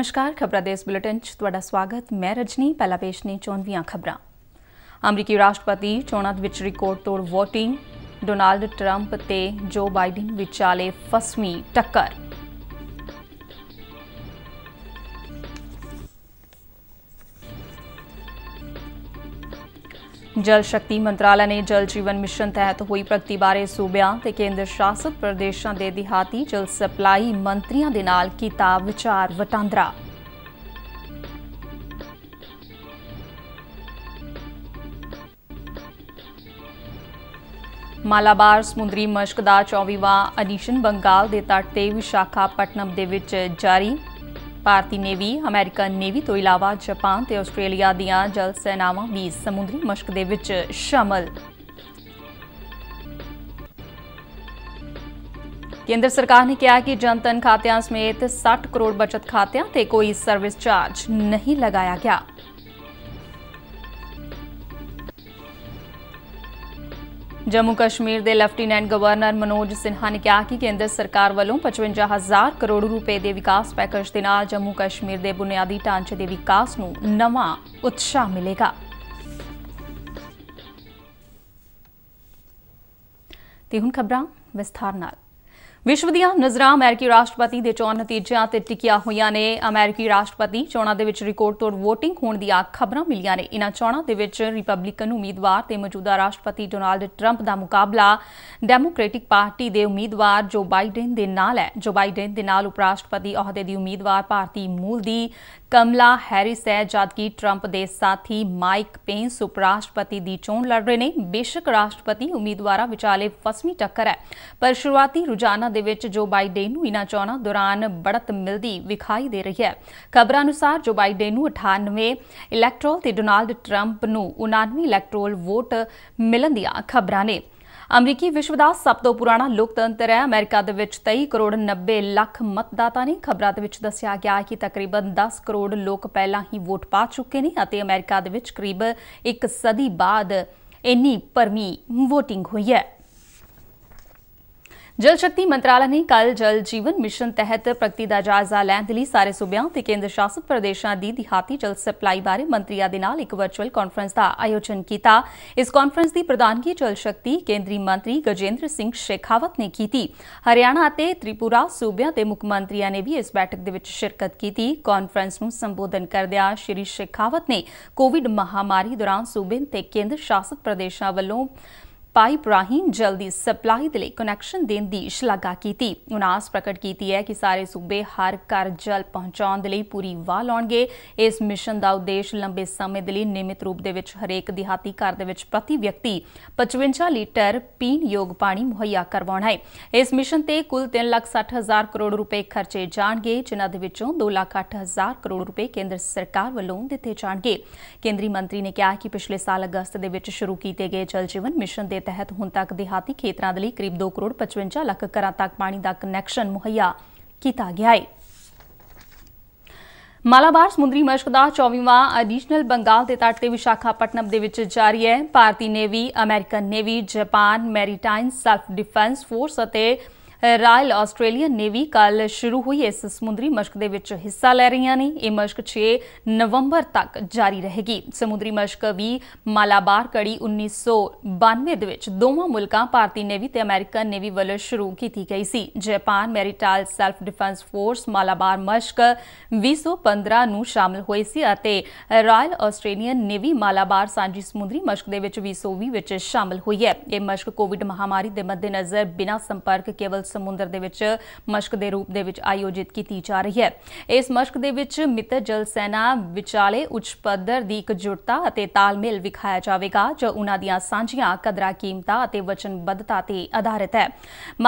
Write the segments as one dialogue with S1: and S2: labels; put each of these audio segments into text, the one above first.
S1: ਨਮਸਕਾਰ ਖਬਰਾਂ ਦੇ ਇਸ ਬੁਲੇਟਿਨ 'ਚ ਤੁਹਾਡਾ ਸਵਾਗਤ ਮੈਂ ਰਜਨੀ ਪਹਿਲਾ ਪੇਸ਼ ਨੇ ਚੋਣਵੀਆਂ ਖਬਰਾਂ ਅਮਰੀਕੀ ਰਾਸ਼ਟਰਪਤੀ ਚੋਣਾਂ ਵਿੱਚ ਰਿਕਾਰਡ ਤੋੜ ਵੋਟਿੰਗ ਡੋਨਾਲਡ ਟਰੰਪ ਤੇ ਜੋ ਬਾਈਡਨ ਵਿਚਾਲੇ ਫਸਵੀਂ ਟੱਕਰ ਜਲ ਸ਼ਕਤੀ ਮੰਤਰਾਲਾ ਨੇ ਜਲ ਜੀਵਨ ਮਿਸ਼ਨ ਤਹਿਤ ਹੋਈ ਪ੍ਰਗਤੀ ਬਾਰੇ ਸੂਬਿਆਂ ਤੇ ਕੇਂਦਰ ਸ਼ਾਸਿਤ ਪ੍ਰਦੇਸ਼ਾਂ ਦੇ ਦਿਹਾਤੀ ਜਲ ਸਪਲਾਈ ਮੰਤਰੀਆਂ ਦੇ ਨਾਲ ਕੀਤਾ ਵਿਚਾਰ ਵਟਾਂਦਰਾ ਮਾਲਾਬਾਰ ਸਮੁੰਦਰੀ ਮਸ਼ਕ ਦਾ 24ਵਾਂ ਐਡੀਸ਼ਨ ਬੰਗਾਲ ਦੇ ਤੱਟ ਤੇ ਵਿਸ਼ਾਖਾਪਟਨਮ ਦੇ ਵਿੱਚ ਜਾਰੀ ਭਾਰਤੀ ਨੇਵੀ ਅਮਰੀਕਨ ਨੇਵੀ ਤੋਂ ਇਲਾਵਾ ਜਾਪਾਨ ਤੇ ਆਸਟ੍ਰੇਲੀਆ ਦੀਆਂ ਜਲ ਸੈਨਾਵਾਂ ਵੀ ਸਮੁੰਦਰੀ ਮਸ਼ਕ ਦੇ ਵਿੱਚ ਸ਼ਾਮਲ ਕੇਂਦਰ ਸਰਕਾਰ ਨੇ ਕਿਹਾ ਕਿ ਜਨਤਨ ਖਾਤਿਆਂ ਸਮੇਤ 60 ਕਰੋੜ ਬਚਤ ਖਾਤਿਆਂ ਤੇ ਕੋਈ ਸਰਵਿਸ ਚਾਰਜ ਨਹੀਂ ਲਗਾਇਆ ਗਿਆ ਜੰਮੂ ਕਸ਼ਮੀਰ ਦੇ ਲੈਫਟੀਨੈਂਟ ਗਵਰਨਰ ਮਨੋਜ ਸਿਨਹਾ ਨੇ ਕਿਹਾ ਕਿ ਕੇਂਦਰ ਸਰਕਾਰ ਵੱਲੋਂ 55000 ਕਰੋੜ ਰੁਪਏ ਦੇ ਵਿਕਾਸ ਪੈਕੇਜ ਦੇ ਨਾਲ ਜੰਮੂ ਕਸ਼ਮੀਰ ਦੇ ਬੁਨਿਆਦੀ ਢਾਂਚੇ ਦੇ ਵਿਕਾਸ ਨੂੰ ਨਵਾਂ ਉਤਸ਼ਾਹ ਮਿਲੇਗਾ ਤੇ ਹੁਣ ਖਬਰਾਂ ਵਿਸਥਾਰ ਨਾਲ ਵਿਸ਼ਵ ਦੀਆਂ ਨਜ਼ਰਾਂ ਅਮਰੀਕੀ ਰਾਸ਼ਟਰਪਤੀ ਦੇ ਚੋਣ ਨਤੀਜਿਆਂ ਤੇ ਟਿਕੀਆਂ ਹੋਈਆਂ ਨੇ ਅਮਰੀਕੀ ਰਾਸ਼ਟਰਪਤੀ ਚੋਣਾਂ ਦੇ ਵਿੱਚ ਰਿਕਾਰਡ ਤੋੜ VOTING ਹੋਣ ਦੀਆਂ ਖਬਰਾਂ ਮਿਲੀਆਂ ਨੇ ਇਨ੍ਹਾਂ ਚੋਣਾਂ ਦੇ ਵਿੱਚ ਰਿਪਬਲਿਕਨ ਉਮੀਦਵਾਰ ਤੇ ਮੌਜੂਦਾ ਰਾਸ਼ਟਰਪਤੀ ਡੋਨਾਲਡ ਟਰੰਪ ਦਾ ਮੁਕਾਬਲਾ ਡੈਮੋਕ੍ਰੈਟਿਕ ਪਾਰਟੀ ਦੇ ਉਮੀਦਵਾਰ ਜੋ ਬਾਈਡਨ ਦੇ ਨਾਲ ਹੈ ਜੋ ਬਾਈਡਨ ਦੇ ਨਾਲ ਉਪਰਾਸ਼ਟਰਪਤੀ ਅਹੁਦੇ ਦੀ ਉਮੀਦਵਾਰ ਭਾਰਤੀ ਮੂਲ ਦੀ ਕਮਲਾ ਹੈਰਿਸ ਹੈ ਜਦਕਿ ਟਰੰਪ ਦੇ ਸਾਥੀ ਮਾਈਕ ਪੇਂਸ ਉਪਰਾਸ਼ਟਰਪਤੀ ਦੀ ਚੋਣ ਲੜ ਰਹੇ ਨੇ ਬੇਸ਼ੱਕ ਰਾਸ਼ਟਰਪਤੀ ਉਮੀਦਵਾਰਾਂ ਵਿਚਾਲੇ ਫਸਮੀ ਟੱਕਰ ਹੈ ਪਰ ਸ਼ੁਰੂਆਤੀ ਰੁਝਾਨਾਂ ਦੇ ਵਿੱਚ ਜੋ ਬਾਈਡੇਨ ਨੂੰ ਇਹਨਾਂ ਚੋਣਾਂ ਦੌਰਾਨ ਬੜਤ ਮਿਲਦੀ ਵਿਖਾਈ ਦੇ ਰਹੀ ਹੈ ਖਬਰਾਂ ਅਨੁਸਾਰ ਜੋ ਬਾਈਡੇਨ ਨੂੰ 98 ਇਲੈਕਟ੍ਰੋਲ ਤੇ ਡੋਨਾਲਡ ਟਰੰਪ ਨੂੰ 99 ਇਲੈਕਟ੍ਰੋਲ ਵੋਟ ਮਿਲਣ ਦੀਆਂ ਖਬਰਾਂ ਨੇ ਅਮਰੀਕੀ ਵਿਸ਼ਵ ਦਾ ਸਭ ਤੋਂ ਪੁਰਾਣਾ ਲੋਕਤੰਤਰ ਹੈ ਅਮਰੀਕਾ ਦੇ ਵਿੱਚ 23 ਕਰੋੜ 90 ਲੱਖ ਮਤਦਾਤਾ ਨੇ ਖਬਰਾਂ ਦੇ ਵਿੱਚ ਦੱਸਿਆ ਗਿਆ ਹੈ ਕਿ ਤਕਰੀਬਨ 10 ਕਰੋੜ ਲੋਕ ਪਹਿਲਾਂ ਹੀ ਵੋਟ ਪਾ ਚੁੱਕੇ ਨੇ ਅਤੇ ਅਮਰੀਕਾ ਦੇ ਵਿੱਚ ਕਰੀਬ ਇੱਕ ਸਦੀ ਬਾਅਦ ਇੰਨੀ ਪਰਮੀ ਵੋਟਿੰਗ ਹੋਈ ਹੈ ਜਲ ਸ਼ਕਤੀ ਮੰਤਰਾਲਾ ਨੇ ਕੱਲ ਜਲ ਜੀਵਨ ਮਿਸ਼ਨ ਤਹਿਤ ਪ੍ਰਗਤੀ ਦਾ ਜਾਇਜ਼ਾ ਲੈਣ ਦੇ ਲਈ ਸਾਰੇ ਸੂਬਿਆਂ ਤੇ ਕੇਂਦਰ ਸ਼ਾਸਿਤ ਪ੍ਰਦੇਸ਼ਾਂ ਦੀ ਦਿਹਾਤੀ ਜਲ ਸਪਲਾਈ ਬਾਰੇ ਮੰਤਰੀਆਂ ਦੇ ਨਾਲ ਇੱਕ ਵਰਚੁਅਲ ਕਾਨਫਰੰਸ ਦਾ ਆਯੋਜਨ ਕੀਤਾ ਇਸ ਕਾਨਫਰੰਸ ਦੀ ਪ੍ਰਧਾਨਗੀ ਜਲ ਸ਼ਕਤੀ ਕੇਂਦਰੀ ਮੰਤਰੀ ਗਜੇਂਦਰ ਸਿੰਘ ਸ਼ੇਖਾਵਤ ਨੇ ਕੀਤੀ ਹਰਿਆਣਾ ਅਤੇ ਤ੍ਰਿਪੁਰਾ ਸੂਬਿਆਂ ਦੇ ਮੁੱਖ ਮੰਤਰੀਆਂ ਨੇ ਵੀ ਇਸ ਬੈਠਕ ਦੇ ਵਿੱਚ ਸ਼ਿਰਕਤ ਕੀਤੀ ਕਾਨਫਰੰਸ ਨੂੰ ਸੰਬੋਧਨ ਕਰਦਿਆਂ ਸ਼੍ਰੀ ਸ਼ੇਖਾਵਤ ਨੇ ਕੋਵਿਡ ਮਹਾਮਾਰੀ ਦੌਰਾਨ ਸੂਬੇ ਤੇ ਕੇਂਦਰ ਸ਼ਾਸਿਤ ਪ੍ਰਦੇਸ਼ਾਂ ਵੱਲੋਂ ਪਾਈਪ ਰਾਹੀਂ ਜਲਦੀ ਸਪਲਾਈ ਦੇ ਲਈ ਕਨੈਕਸ਼ਨ ਦੇਣ ਦੀ ਸ਼ਲਾਘਾ ਕੀਤੀ ਉਨਾਸ ਪ੍ਰਗਟ ਕੀਤੀ ਹੈ ਕਿ ਸਾਰੇ ਸੂਬੇ ਹਰ ਘਰ ਜਲ ਪਹੁੰਚਾਉਣ ਦੇ ਲਈ ਪੂਰੀ ਵਾਹ ਲਾਉਣਗੇ ਇਸ ਮਿਸ਼ਨ ਦਾ ਉਦੇਸ਼ ਲੰਬੇ ਸਮੇਂ ਦੇ ਲਈ ਨਿਯਮਿਤ ਰੂਪ ਦੇ ਵਿੱਚ ਹਰੇਕ ਦਿਹਾਤੀ ਘਰ ਦੇ ਵਿੱਚ ਪ੍ਰਤੀ ਵਿਅਕਤੀ 55 ਲੀਟਰ ਪੀਣ ਯੋਗ ਪਾਣੀ ਮੁਹੱਈਆ ਕਰਵਾਉਣਾ ਹੈ ਇਸ ਮਿਸ਼ਨ ਤੇ ਕੁੱਲ 360000 ਕਰੋੜ ਰੁਪਏ ਖਰਚੇ ਜਾਣਗੇ ਜਿਨ੍ਹਾਂ ਦੇ ਵਿੱਚੋਂ 208000 ਕਰੋੜ ਰੁਪਏ ਕੇਂਦਰ ਸਰਕਾਰ ਵੱਲੋਂ ਦਿੱਤੇ ਜਾਣਗੇ ਕੇਂਦਰੀ ਮੰਤਰੀ ਨੇ ਕਿਹਾ ਕਿ ਪਿਛਲੇ ਸਾਲ ਅਗਸਤ ਦੇ ਵਿੱਚ ਸ਼ੁਰੂ ਕੀਤੇ ਗਏ ਜਲ ਜੀਵਨ ਮਿਸ਼ਨ ਦੇ ਦੇ ਤਹਿਤ ਹੁਣ ਤੱਕ ਦਿਹਾਤੀ ਖੇਤਰਾਂ ਦੇ ਲਈ ਕਰੀਬ 2 ਕਰੋੜ 55 ਲੱਖ ਘਰਾਂ ਤੱਕ ਪਾਣੀ ਦਾ ਕਨੈਕਸ਼ਨ ਮੁਹੱਈਆ ਕੀਤਾ ਗਿਆ ਹੈ ਮਾਲਾਬਾਰ ਸਮੁੰਦਰੀ ਮਸ਼ਕ ਦਾ 24ਵਾਂ ਐਡੀਸ਼ਨਲ ਬੰਗਾਲ ਦੇ ਤੱਟ ਤੇ ਵਿਸ਼ਾਖਾਪਟਨਮ ਦੇ ਵਿੱਚ ਜਾਰੀ ਹੈ ਭਾਰਤੀ navy American navy Japan maritime self defence force ਅਤੇ ਰਾਇਲ ਆਸਟ੍ਰੇਲੀਅਨ ਨੇਵੀ ਕੱਲ ਸ਼ੁਰੂ ਹੋਈ ਇਸ ਸਮੁੰਦਰੀ ਮਸ਼ਕ ਦੇ ਵਿੱਚ ਹਿੱਸਾ ਲੈ ਰਹੀਆਂ ਨੇ ਇਹ ਮਸ਼ਕ 6 ਨਵੰਬਰ ਤੱਕ ਜਾਰੀ ਰਹੇਗੀ ਸਮੁੰਦਰੀ ਮਸ਼ਕ ਵੀ ਮਾਲਾਬਾਰ ਕੜੀ 1992 ਦੇ ਵਿੱਚ ਦੋਵਾਂ ਮੁਲਕਾਂ ਭਾਰਤੀ ਨੇਵੀ ਤੇ ਅਮਰੀਕਨ ਨੇਵੀ ਵੱਲੋਂ ਸ਼ੁਰੂ ਕੀਤੀ ਗਈ ਸੀ Japan maritime self defence force Malabar ਮਸ਼ਕ 2015 ਨੂੰ ਸ਼ਾਮਲ ਹੋਏ ਸੀ ਅਤੇ ਰਾਇਲ ਆਸਟ੍ਰੇਲੀਅਨ ਨੇਵੀ ਮਾਲਾਬਾਰ ਸਾਂਝੀ ਸਮੁੰਦਰੀ ਮਸ਼ਕ ਦੇ ਵਿੱਚ 2020 ਵਿੱਚ ਸ਼ਾਮਲ ਹੋਈ ਹੈ ਇਹ ਮਸ਼ਕ ਕੋਵਿਡ ਮਹਾਮਾਰੀ ਦੇ ਮੱਦੇਨਜ਼ਰ ਬਿਨਾਂ ਸੰਪਰਕ ਕੇਵਲ ਸਮੁੰਦਰ ਦੇ ਵਿੱਚ ਮਸ਼ਕ ਦੇ ਰੂਪ ਦੇ ਵਿੱਚ ਆਯੋਜਿਤ ਕੀਤੀ ਜਾ ਰਹੀ ਹੈ ਇਸ ਮਸ਼ਕ ਦੇ ਵਿੱਚ ਮਿੱਤਰ ਜਲ ਸੈਨਾ ਵਿਚਾਲੇ ਉੱਚ ਪੱਧਰ ਦੀ ਇਕਜੁੱਟਤਾ ਅਤੇ ਤਾਲਮੇਲ ਵਿਖਾਇਆ ਜਾਵੇਗਾ ਜੋ ਉਹਨਾਂ ਦੀਆਂ ਸਾਂਝੀਆਂ ਕਦਰਾਂ ਕੀਮਤਾਂ ਅਤੇ ਵਚਨਬੱਧਤਾ ਤੇ ਆਧਾਰਿਤ ਹੈ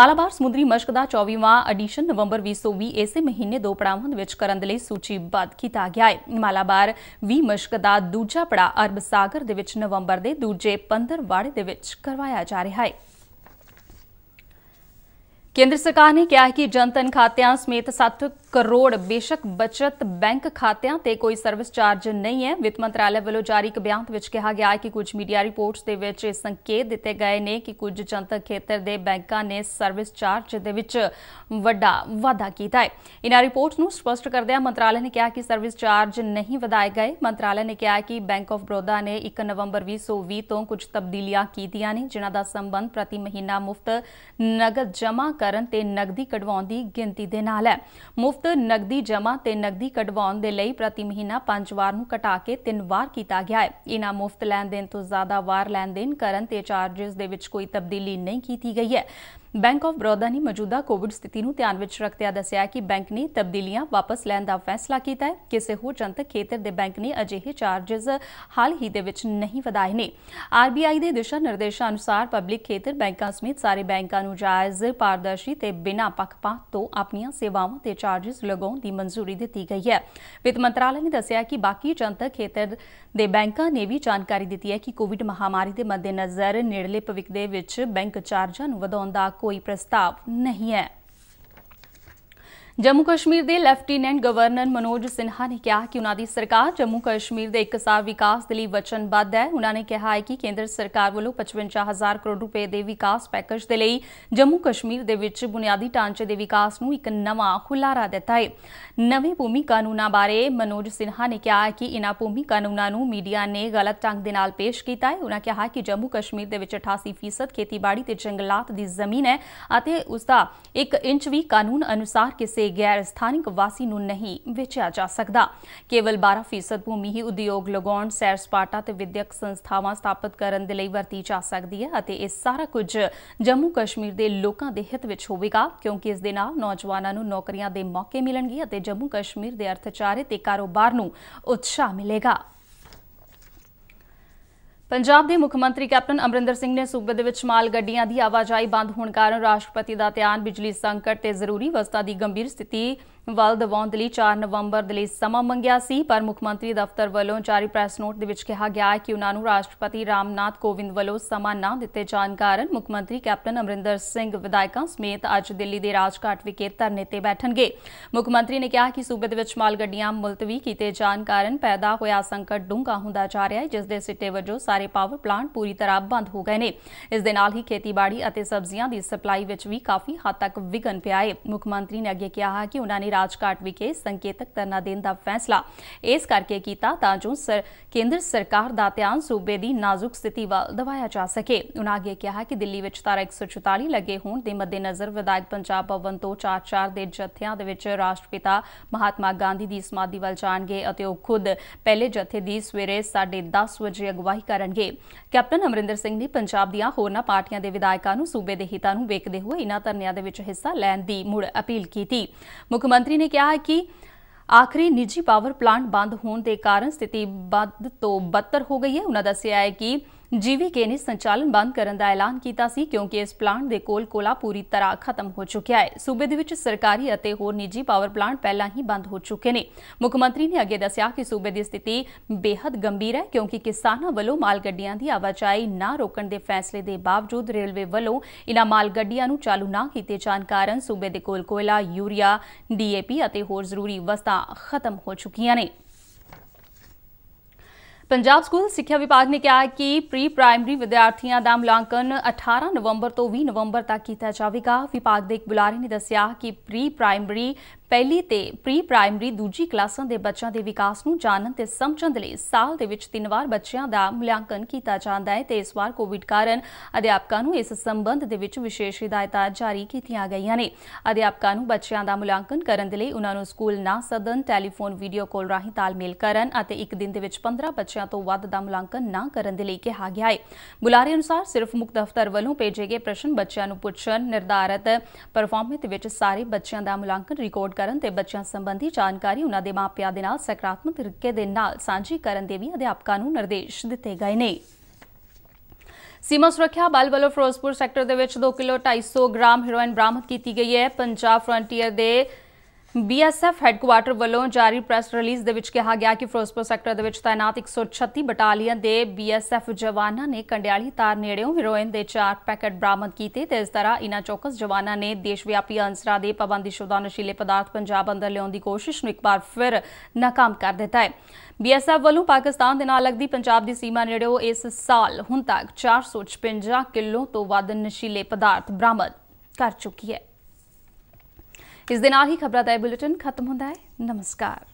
S1: ਮਾਲਾਬਾਰ ਸਮੁੰਦਰੀ ਮਸ਼ਕ ਦਾ 24ਵਾਂ ਐਡੀਸ਼ਨ ਨਵੰਬਰ 2020 ਇਸੇ ਮਹੀਨੇ ਦੋ ਪੜਾਵਾਂ ਦੇ ਵਿੱਚ ਕਰਨ ਦੇ ਲਈ ਸੂਚੀਬੱਧ ਕੀਤਾ ਗਿਆ ਹੈ ਮਾਲਾਬਾਰ 20 ਮਸ਼ਕ ਦਾ ਦੂਜਾ ਪੜਾ ਅਰਬ ਸਾਗਰ ਦੇ ਵਿੱਚ ਨਵੰਬਰ ਦੇ ਦੂਜੇ 15 ਵਾੜੇ ਦੇ ਵਿੱਚ ਕਰਵਾਇਆ ਜਾ ਰਿਹਾ ਹੈ ਕੇਂਦਰ ਸਰਕਾਰ ਨੇ ਕਿਹਾ ਹੈ ਕਿ ਜਨਤਨ ਖਾਤਿਆਂ ਸਮੇਤ ਕਰੋੜ ਬੇਸ਼ੱਕ ਬਚਤ ਬੈਂਕ ਖਾਤਿਆਂ ਤੇ ਕੋਈ ਸਰਵਿਸ ਚਾਰਜ ਨਹੀਂ ਹੈ ਵਿੱਤ ਮੰਤਰਾਲੇ ਵੱਲੋਂ ਜਾਰੀ ਇੱਕ ਬਿਆਨ ਵਿੱਚ ਕਿਹਾ ਗਿਆ ਹੈ ਕਿ ਕੁਝ ਮੀਡੀਆ ਰਿਪੋਰਟਸ ਦੇ ਵਿੱਚ ਇਹ ਸੰਕੇਤ ਦਿੱਤੇ ਗਏ ਨੇ ਕਿ ਕੁਝ ਜਨਤਕ ਖੇਤਰ ਦੇ ਬੈਂਕਾਂ ਨੇ ਸਰਵਿਸ ਚਾਰਜ ਦੇ ਵਿੱਚ ਵੱਡਾ ਵਾਧਾ ਕੀਤਾ ਹੈ ਇਹਨਾਂ ਰਿਪੋਰਟਸ ਨੂੰ ਸਪਸ਼ਟ ਕਰਦਿਆਂ ਮੰਤਰਾਲੇ ਨੇ ਕਿਹਾ ਕਿ ਸਰਵਿਸ ਚਾਰਜ ਨਹੀਂ ਵਧਾਏ ਗਏ ਮੰਤਰਾਲੇ ਨੇ ਕਿਹਾ ਕਿ ਬੈਂਕ ਆਫ ਬਰੋਦਾ ਨੇ 1 ਨਵੰਬਰ 2020 ਤੋਂ ਕੁਝ ਤਬਦੀਲੀਆਂ ਕੀਤੀਆਂ ਨੇ ਜਿਨ੍ਹਾਂ ਦਾ ਸੰਬੰਧ ਪ੍ਰਤੀ ਮਹੀਨਾ ਮੁਫਤ ਨਗਦ ਜਮ੍ਹਾਂ ਕਰਨ ਤੇ ਨਗਦੀ ਕਢਵਾਉਣ ਦੀ ਗਿਣਤੀ ਦੇ ਨਾਲ ਹੈ ਮੁਫਤ ਮੁਫਤ ਨਗਦੀ ਜਮ੍ਹਾਂ ਤੇ ਨਗਦੀ ਕਢਵਾਉਣ ਦੇ ਲਈ ਪ੍ਰਤੀ ਮਹੀਨਾ 5 ਵਾਰ ਨੂੰ ਘਟਾ ਕੇ 3 ਵਾਰ ਕੀਤਾ ਗਿਆ ਹੈ ਇਹਨਾਂ ਮੁਫਤ ਲੈਣ ਦੇਣ ਤੋਂ ਜ਼ਿਆਦਾ ਵਾਰ ਲੈਣ ਦੇਣ ਕਰਨ ਤੇ ਚਾਰजेस ਦੇ ਵਿੱਚ ਕੋਈ ਤਬਦੀਲੀ ਨਹੀਂ ਕੀਤੀ ਗਈ ਹੈ ਬੈਂਕ ਆਫ ਬਰੋਦਾ ਨੇ ਮੌਜੂਦਾ ਕੋਵਿਡ ਸਥਿਤੀ ਨੂੰ ਧਿਆਨ ਵਿੱਚ ਰੱਖਦਿਆਂ ਦੱਸਿਆ ਕਿ ਬੈਂਕ ਨੇ ਤਬਦੀਲੀਆਂ ਵਾਪਸ ਲੈਣ ਦਾ ਫੈਸਲਾ ਕੀਤਾ ਹੈ ਕਿਸੇ ਹੋਰ ਜਨਤਕ ਖੇਤਰ ਦੇ ਬੈਂਕ ਨੇ ਅਜਿਹੇ ਚਾਰजेस ਹਾਲ ਹੀ ਦੇ ਵਿੱਚ ਨਹੀਂ ਵਧਾਏ ਨੇ ਆਰਬੀਆਈ ਦੇ ਦਿਸ਼ਾ ਨਿਰਦੇਸ਼ਾਂ ਅਨੁਸਾਰ ਪਬਲਿਕ ਖੇਤਰ ਬੈਂਕਾਂ ਸਮੇਤ ਸਾਰੇ ਬੈਂਕਾਂ ਨੂੰ ਜਾਇਜ਼ ਪਾਰਦਰਸ਼ੀ ਤੇ ਬਿਨਾਂ ਪੱਖਪਾਤ ਤੋਂ ਆਪਣੀਆਂ ਸੇਵਾਵਾਂ ਤੇ ਚਾਰजेस ਲਗਾਉਣ ਦੀ ਮਨਜ਼ੂਰੀ ਦਿੱਤੀ ਗਈ ਹੈ ਵਿੱਤ ਮੰਤਰਾਲੇ ਨੇ ਦੱਸਿਆ ਕਿ ਬਾਕੀ ਜਨਤਕ ਖੇਤਰ ਦੇ ਬੈਂਕਾਂ ਨੇ ਵੀ ਜਾਣਕਾਰੀ ਦਿੱਤੀ ਹੈ ਕਿ ਕੋਵਿਡ ਮਹਾਮਾਰੀ ਦੇ ਮੱਦੇਨਜ਼ਰ ਨੇੜਲੇ ਭਵਿੱਖ ਦੇ ਵਿੱਚ ਬੈਂਕ ਚਾਰਜਾਂ ਨੂੰ ਵਧਾਉਣ ਦਾ कोई प्रस्ताव नहीं है ਜੰਮੂ ਕਸ਼ਮੀਰ ਦੇ ਲੈਫਟੀਨੈਂਟ ਗਵਰਨਰ ਮਨੋਜ ਸਿਨਹਾ ਨੇ ਕਿਹਾ ਕਿ ਉਹਨਾਂ ਦੀ ਸਰਕਾਰ ਜੰਮੂ ਕਸ਼ਮੀਰ ਦੇ ਇਕਸਾਰ ਵਿਕਾਸ ਦੇ ਲਈ ਵਚਨਬੱਧ ਹੈ ਉਹਨਾਂ ਨੇ ਕਿਹਾ ਹੈ ਕਿ ਕੇਂਦਰ ਸਰਕਾਰ ਵੱਲੋਂ 55000 ਕਰੋੜ ਰੁਪਏ ਦੇ ਵਿਕਾਸ ਪੈਕੇਜ ਦੇ ਲਈ ਜੰਮੂ ਕਸ਼ਮੀਰ ਦੇ ਵਿੱਚ ਬੁਨਿਆਦੀ ਢਾਂਚੇ ਦੇ ਵਿਕਾਸ ਨੂੰ ਇੱਕ ਨਵਾਂ ਖੁਲਾਰਾ ਦਿੱਤਾ ਹੈ ਨਵੇਂ ਭੂਮੀ ਕਾਨੂੰਨਾਂ ਬਾਰੇ ਮਨੋਜ ਸਿਨਹਾ ਨੇ ਕਿਹਾ ਕਿ ਇਨ੍ਹਾਂ ਭੂਮੀ ਕਾਨੂੰਨਾਂ ਨੂੰ ਮੀਡੀਆ ਨੇ ਗਲਤ ਢੰਗ ਦੇ ਨਾਲ ਪੇਸ਼ ਕੀਤਾ ਹੈ ਉਹਨਾਂ ਕਿਹਾ ਕਿ ਜੰਮੂ ਕਸ਼ਮੀਰ ਦੇ ਵਿੱਚ 88% ਖੇਤੀਬਾੜੀ ਤੇ ਜੰਗਲਾਤ ਦੀ ਜ਼ਮੀਨ ਹੈ ਅਤੇ ਉਸ ਦਾ 1 ਇੰਚ ਵੀ ਕਾਨੂੰਨ ਅਨੁਸਾਰ ਕਿਸੇ ਤੇ ਗੈਰ ਸਥਾਨਿਕ ਵਾਸੀ ਨੂੰ ਨਹੀਂ ਵੇਚਿਆ ਜਾ ਸਕਦਾ ਕੇਵਲ 12% ਭੂਮੀ ਹੀ ਉਦਯੋਗ ਲਗਾਉਣ ਸੈਰ ਸਪਾਟਾ ਤੇ ਵਿਦਿਅਕ ਸੰਸਥਾਵਾਂ ਸਥਾਪਿਤ ਕਰਨ ਦੇ ਲਈ ਵਰਤੀ ਜਾ ਸਕਦੀ ਹੈ ਅਤੇ ਇਹ ਸਾਰਾ ਕੁਝ ਜੰਮੂ ਕਸ਼ਮੀਰ ਦੇ ਲੋਕਾਂ ਦੇ ਹਿੱਤ ਵਿੱਚ ਹੋਵੇਗਾ ਕਿਉਂਕਿ ਇਸ ਦੇ ਨਾਲ ਨੌਜਵਾਨਾਂ ਨੂੰ ਨੌਕਰੀਆਂ ਦੇ ਮੌਕੇ ਮਿਲਣਗੇ ਅਤੇ ਜੰਮੂ ਕਸ਼ਮੀਰ ਦੇ ਅਰਥਚਾਰੇ ਤੇ ਕਾਰੋਬਾਰ ਨੂੰ ਉਤਸ਼ਾਹ ਮਿਲੇਗਾ ਪੰਜਾਬ ਦੇ ਮੁੱਖ ਮੰਤਰੀ ਕੈਪਟਨ ਅਮਰਿੰਦਰ ਸਿੰਘ ਨੇ ਸੂਬੇ ਦੇ ਵਿੱਚ ਮਾਲ ਗੱਡੀਆਂ ਦੀ ਆਵਾਜਾਈ ਬੰਦ ਹੋਣ ਕਾਰਨ ਰਾਸ਼ਟਰਪਤੀ ਦਾ ਧਿਆਨ ਬਿਜਲੀ ਸੰਕਟ ਤੇ ਜ਼ਰੂਰੀ ਵਸਤਾਂ ਦੀ ਗੰਭੀਰ ਸਥਿਤੀ ਵੱਲ ਦਵਾਉਣ ਦੇ ਲਈ 4 ਨਵੰਬਰ ਦੇ ਲਈ ਸਮਾਂ ਮੰਗਿਆ ਸੀ ਪਰ ਮੁੱਖ ਮੰਤਰੀ ਦਫ਼ਤਰ ਵੱਲੋਂ ਜਾਰੀ ਪ੍ਰੈਸ ਨੋਟ ਦੇ ਵਿੱਚ ਕਿਹਾ ਗਿਆ ਹੈ ਕਿ ਉਹਨਾਂ ਨੂੰ ਰਾਸ਼ਟਰਪਤੀ ਰਾਮਨਾਥ ਕੋਵਿੰਦ ਵੱਲੋਂ ਸਮਾਂ ਨਾ ਦਿੱਤੇ ਜਾਣ ਕਾਰਨ ਮੁੱਖ ਮੰਤਰੀ ਕੈਪਟਨ ਅਮਰਿੰਦਰ ਸਿੰਘ ਵਿਧਾਇਕਾਂ ਸਮੇਤ ਅੱਜ ਦਿੱਲੀ ਦੇ ਰਾਜਘਾਟ ਵਿਖੇ ਧਰਨੇ ਤੇ ਬੈਠਣਗੇ ਮੁੱਖ ਮੰਤਰੀ ਨੇ ਕਿਹਾ ਕਿ ਸੂਬੇ ਦੇ ਵਿੱਚ ਮਾਲ ਗੱਡੀਆਂ ਮੁਲਤਵੀ ਕੀਤੇ ਜਾਣ ਕਾਰਨ ਪੈਦਾ ਹੋਇਆ ਸੰਕਟ ਡੂੰਘਾ ਹੁੰਦਾ ਜਾ ਰਿਹਾ ਹੈ ਜਿਸ ਦੇ ਸਿੱਟੇ ਵਜੋਂ ਸਾਰੇ ਪਾਵਰ ਪਲਾਂਟ ਪੂਰੀ ਤਰ੍ਹਾਂ ਬੰਦ ਹੋ ਗਏ ਨੇ ਇਸ ਦੇ ਨਾਲ ਹੀ ਖੇਤੀਬਾੜੀ ਅਤੇ ਸਬਜ਼ੀਆਂ ਦੀ ਸਪਲਾਈ ਵਿੱਚ ਵੀ ਕਾਫੀ ਹੱਦ ਤੱਕ ਵਿਘਨ ਪਿਆ ਹੈ ਮੁੱਖ ਮੰਤਰੀ ਨੇ ਅੱਗੇ ਕਿਹਾ ਕਿ ਉਹਨਾਂ ਨੇ ਰਾਜਕਾਟ ਵਿਖੇ ਸੰਕੇਤਕ ਧਰਨਾ ਦੇਣ ਦਾ ਫੈਸਲਾ ਇਸ ਕਰਕੇ ਕੀਤਾ ਤਾਂ ਜੋ ਕੇਂਦਰ ਸਰਕਾਰ ਦਾ ਧਿਆਨ ਸੂਬੇ ਦੀ ਨਾਜ਼ੁਕ ਸਥਿਤੀ ਵੱਲ ਦਵਾਇਆ ਜਾ ਸਕੇ ਉਹਨਾਂ ਅੱਗੇ ਕਿਹਾ ਕਿ ਦਿੱਲੀ ਵਿੱਚ ਤਾਰਾ 144 ਲੱਗੇ ਹੋਣ ਦੇ ਮੱਦੇਨਜ਼ਰ ਵਿਧਾਇਕ ਪੰਜਾਬ ਭਵਨ ਤੋਂ 4-4 ਦੇ ਜਥਿਆਂ ਦੇ ਵਿੱਚ ਰਾਸ਼ਟਰਪਿਤਾ ਮਹਾਤਮਾ ਗਾਂਧੀ ਦੀ ਸਮਾਧੀ ਵੱਲ ਜਾਣਗੇ ਅਤੇ ਉਹ ਖੁਦ ਪਹਿਲੇ ਜਥੇ ਦੀ ਸਵੇਰੇ 10:30 ਵਜੇ ਅਗਵਾਈ ਕਰਨਗੇ ਕੈਪਟਨ ਅਮਰਿੰਦਰ ਸਿੰਘ ਨੇ ਪੰਜਾਬ ਦੀਆਂ ਹੋਰਨਾਂ ਪਾਰਟੀਆਂ ਦੇ ਵਿਧਾਇਕਾਂ ਨੂੰ ਸੂਬੇ ਦੇ ਹਿੱਤਾਂ ਨੂੰ ਵੇਖਦੇ ਹੋਏ ਇਨ੍ਹਾਂ ਧਰਨਿਆਂ ਦੇ ਵਿੱਚ ਹਿੱਸਾ ਲੈਣ ਦੀ ਮੁੜ ਅਪੀਲ ਕੀਤੀ ਮੁੱਖ ਮੰਤਰੀ ਨੇ ਕਿਹਾ ਕਿ ਆਖਰੀ ਨਿੱਜੀ ਪਾਵਰ ਪਲਾਂਟ ਬੰਦ ਹੋਣ ਦੇ ਕਾਰਨ ਸਥਿਤੀ ਵੱਧ ਤੋਂ ਬਦਤਰ ਹੋ ਗਈ ਹੈ ਉਹਨਾਂ ਦੱਸਿਆ ਹੈ ਕਿ ਜੀਵੀਕੇ ਨੇ ਸੰਚਾਲਨ ਬੰਦ ਕਰਨ ਦਾ ਐਲਾਨ ਕੀਤਾ ਸੀ ਕਿਉਂਕਿ ਇਸ ਪਲਾਂਟ ਦੇ ਕੋਲ ਕੋਲਾ ਪੂਰੀ ਤਰ੍ਹਾਂ ਖਤਮ ਹੋ ਚੁੱਕਿਆ ਹੈ ਸੂਬੇ ਦੇ ਵਿੱਚ ਸਰਕਾਰੀ ਅਤੇ ਹੋਰ ਨਿੱਜੀ ਪਾਵਰ ਪਲਾਂਟ ਪਹਿਲਾਂ ਹੀ ਬੰਦ ਹੋ ਚੁੱਕੇ ਨੇ ਮੁੱਖ ਮੰਤਰੀ ਨੇ ਅੱਗੇ ਦੱਸਿਆ ਕਿ ਸੂਬੇ ਦੀ ਸਥਿਤੀ ਬੇहद ਗੰਭੀਰ ਹੈ ਕਿਉਂਕਿ ਕਿਸਾਨਾਂ ਵੱਲੋਂ ਮਾਲ ਗੱਡੀਆਂ ਦੀ ਆਵਾਜਾਈ ਨਾ ਰੋਕਣ ਦੇ ਫੈਸਲੇ ਦੇ ਬਾਵਜੂਦ ਰੇਲਵੇ ਵੱਲੋਂ ਇਨ੍ਹਾਂ ਮਾਲ ਗੱਡੀਆਂ ਨੂੰ ਚਾਲੂ ਨਾ ਕੀਤੇ ਜਾਣ ਕਾਰਨ ਸੂਬੇ ਦੇ ਕੋਲ ਕੋਇਲਾ ਯੂਰੀਆ ਡੀਏਪੀ ਅਤੇ ਹੋਰ ਜ਼ਰੂਰੀ ਵਸਤਾਂ ਖਤਮ ਹੋ ਚੁੱਕੀਆਂ ਨੇ ਪੰਜਾਬ ਸਕੂਲ ਸਿੱਖਿਆ ਵਿਭਾਗ ਨੇ ਕਿਹਾ ਕਿ ਪ੍ਰੀ ਪ੍ਰਾਇਮਰੀ ਵਿਦਿਆਰਥੀਆਂ ਦਾ ਮੁਲਾਂਕਣ 18 ਨਵੰਬਰ ਤੋਂ 20 ਨਵੰਬਰ ਤੱਕ ਕੀਤਾ ਜਾਵੇਗਾ ਵਿਭਾਗ ਦੇ ਇੱਕ ਬੁਲਾਰੇ ਨੇ ਦੱਸਿਆ ਕਿ ਪ੍ਰੀ ਪ੍ਰਾਇਮਰੀ ਪਹਿਲੀ ਤੇ ਪ੍ਰੀ ਪ੍ਰਾਇਮਰੀ ਦੂਜੀ ਕਲਾਸਾਂ ਦੇ ਬੱਚਿਆਂ ਦੇ ਵਿਕਾਸ ਨੂੰ ਜਾਣਨ ਤੇ ਸਮਝਣ ਦੇ ਲਈ ਸਾਲ ਦੇ ਵਿੱਚ ਤਿੰਨ ਵਾਰ ਬੱਚਿਆਂ ਦਾ ਮੁਲਾਂਕਣ ਕੀਤਾ ਜਾਂਦਾ ਹੈ ਤੇ ਇਸ ਵਾਰ ਕੋਵਿਡ ਕਾਰਨ ਅਧਿਆਪਕਾਂ ਨੂੰ ਇਸ ਸੰਬੰਧ ਦੇ ਵਿੱਚ ਵਿਸ਼ੇਸ਼ ਹਦਾਇਤਾਂ ਜਾਰੀ ਕੀਤੀਆਂ ਗਈਆਂ ਨੇ ਅਧਿਆਪਕਾਂ ਨੂੰ ਬੱਚਿਆਂ ਦਾ ਮੁਲਾਂਕਣ ਕਰਨ ਦੇ ਲਈ ਉਹਨਾਂ ਨੂੰ ਸਕੂਲ ਨਾ ਸਦਨ ਟੈਲੀਫੋਨ ਵੀਡੀਓ ਕਾਲ ਰਾਹੀਂ ਤਾਲਮੇਲ ਕਰਨ ਅਤੇ ਇੱਕ ਦਿਨ ਦੇ ਵਿੱਚ 15 ਬੱਚਿਆਂ ਤੋਂ ਵੱਧ ਦਾ ਮੁਲਾਂਕਣ ਨਾ ਕਰਨ ਦੇ ਲਈ ਕਿਹਾ ਗਿਆ ਹੈ ਬੁਲਾਰੇ ਅਨੁਸਾਰ ਸਿਰਫ ਮੁੱਖ ਦਫ਼ਤਰ ਵੱਲੋਂ ਭੇਜੇ ਗਏ ਪ੍ਰਸ਼ਨ ਬੱਚਿਆਂ ਨੂੰ ਪੁੱਛਣ ਨਿਰਧਾਰਤ ਪਰਫਾਰਮੈਂਸ ਵਿੱਚ ਸਾਰੇ ਬੱਚਿਆਂ ਦਾ ਮੁਲਾਂਕਣ ਰਿਕਾਰਡ ਕਰਨ ਤੇ ਬੱਚਿਆਂ ਸੰਬੰਧੀ ਜਾਣਕਾਰੀ ਉਹਨਾਂ ਦੇ ਮਾਪਿਆਂ ਦੇ ਨਾਲ ਸਕਾਰਾਤਮਕ ਤਰੀਕੇ ਦੇ ਨਾਲ ਸਾਂਝੀ ਕਰਨ ਦੇ ਵੀ ਅਧਿਆਪਕਾਂ ਨੂੰ ਨਿਰਦੇਸ਼ ਦਿੱਤੇ ਗਏ ਨੇ ਸੀਮਾ ਸੁਰੱਖਿਆ ਬਲ ਵੱਲੋਂ ਫਿਰੋਜ਼ਪੁਰ ਸੈਕਟਰ ਦੇ ਵਿੱਚ 2 ਕਿਲੋ 250 ਗ੍ਰਾਮ ਹੀਰੋਇਨ ਬਰਾਮਦ ਕੀਤੀ ਗਈ ਹੈ ਪੰਜਾਬ ਫਰੰਟੀਅਰ ਦੇ ਬੀਐਸਐਫ ਹੈੱਡਕੁਆਰਟਰ ਵੱਲੋਂ ਜਾਰੀ ਪ੍ਰੈਸ ਰਿਲੀਜ਼ ਦੇ ਵਿੱਚ ਕਿਹਾ ਗਿਆ ਕਿ ਫਿਰੋਜ਼ਪੁਰ ਸੈਕਟਰ ਦੇ ਵਿੱਚ ਤਾਇਨਾਤ 136 ਬਟਾਲੀਅਨ ਦੇ ਬੀਐਸਐਫ ਜਵਾਨਾਂ ਨੇ ਕੰਡਿਆਲੀ ਤਾਰ ਨੇੜਿਓਂ ਹੀਰੋਇਨ ਦੇ ਚਾਰ ਪੈਕੇਟ ਬਰਾਮਦ ਕੀਤੇ ਤੇ ਇਸ ਤਰ੍ਹਾਂ ਇਨ੍ਹਾਂ ਚੌਕਸ ਜਵਾਨਾਂ ਨੇ ਦੇਸ਼ ਵਿਆਪੀ ਅੰਸਰਾ ਦੇ ਪਾਬੰਦੀਸ਼ੁਦਾ ਨਸ਼ੀਲੇ ਪਦਾਰਥ ਪੰਜਾਬ ਅੰਦਰ ਲਿਆਉਣ ਦੀ ਕੋਸ਼ਿਸ਼ ਨੂੰ ਇੱਕ ਵਾਰ ਫਿਰ ناکਾਮ ਕਰ ਦਿੱਤਾ ਹੈ ਬੀਐਸਐਫ ਵੱਲੋਂ ਪਾਕਿਸਤਾਨ ਦੇ ਨਾਲ ਲੱਗਦੀ ਪੰਜਾਬ ਦੀ ਸੀਮਾ ਨੇੜਿਓਂ ਇਸ ਸਾਲ ਹੁਣ ਤੱਕ 456 ਕਿਲੋ ਤੋਂ ਵੱਧ ਨਸ਼ੀਲੇ ਪਦਾਰਥ ਬਰਾਮਦ ਕਰ ਚੁੱਕੀ ਹੈ ਇਸ ਦੇ ਨਾਲ ਹੀ ਖਬਰਾਂ ਦਾ ਇਹ ਬੁਲੇਟਿਨ ਖਤਮ ਹੁੰਦਾ ਹੈ ਨਮਸਕਾਰ